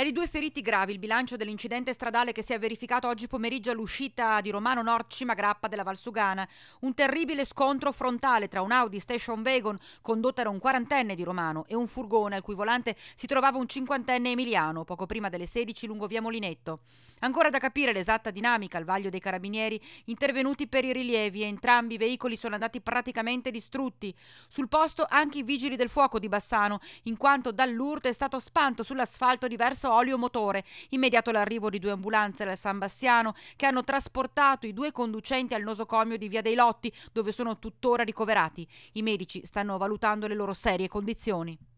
Eri due feriti gravi, il bilancio dell'incidente stradale che si è verificato oggi pomeriggio all'uscita di Romano Nord Cimagrappa della Valsugana. Un terribile scontro frontale tra un Audi station wagon condotta da un quarantenne di Romano e un furgone al cui volante si trovava un cinquantenne emiliano, poco prima delle 16 lungo via Molinetto. Ancora da capire l'esatta dinamica al vaglio dei carabinieri intervenuti per i rilievi e entrambi i veicoli sono andati praticamente distrutti. Sul posto anche i vigili del fuoco di Bassano, in quanto dall'urto è stato spanto sull'asfalto diverso olio motore. Immediato l'arrivo di due ambulanze dal San Bassiano che hanno trasportato i due conducenti al nosocomio di Via dei Lotti, dove sono tuttora ricoverati. I medici stanno valutando le loro serie condizioni.